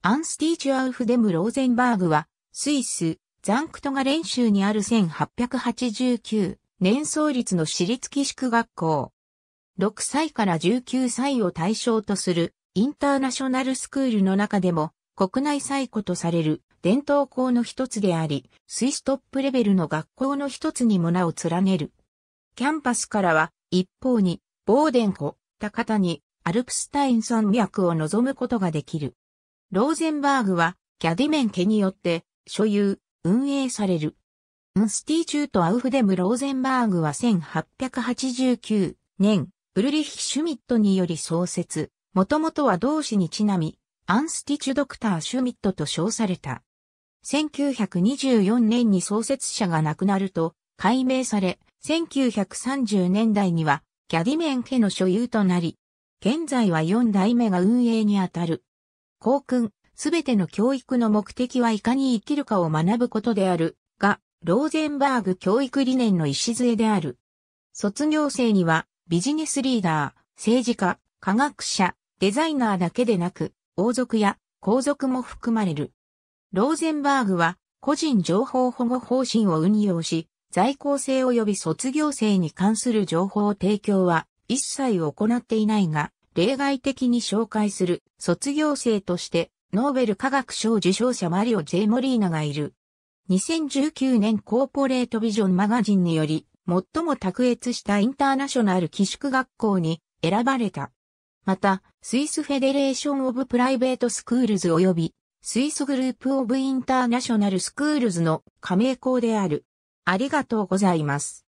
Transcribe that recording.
アンスティーチュアウフ・デム・ローゼンバーグは、スイス、ザンクトガレン州にある1889年創立の私立寄宿学校。6歳から19歳を対象とするインターナショナルスクールの中でも国内最古とされる伝統校の一つであり、スイストップレベルの学校の一つにも名を連ねる。キャンパスからは一方にボーデン湖、高谷、アルプスタイン山脈を望むことができる。ローゼンバーグは、キャディメン家によって、所有、運営される。ムンスティチュート・アウフデム・ローゼンバーグは1889年、ウルリヒ・シュミットにより創設、もともとは同志にちなみ、アンスティチュ・ドクター・シュミットと称された。1924年に創設者が亡くなると、改名され、1930年代には、キャディメン家の所有となり、現在は4代目が運営にあたる。校訓、すべての教育の目的はいかに生きるかを学ぶことである、が、ローゼンバーグ教育理念の礎である。卒業生には、ビジネスリーダー、政治家、科学者、デザイナーだけでなく、王族や皇族も含まれる。ローゼンバーグは、個人情報保護方針を運用し、在校生及び卒業生に関する情報提供は一切行っていないが、例外的に紹介する卒業生としてノーベル化学賞受賞者マリオ・ジェモリーナがいる。2019年コーポレートビジョンマガジンにより最も卓越したインターナショナル寄宿学校に選ばれた。また、スイスフェデレーション・オブ・プライベート・スクールズ及びスイスグループ・オブ・インターナショナル・スクールズの加盟校である。ありがとうございます。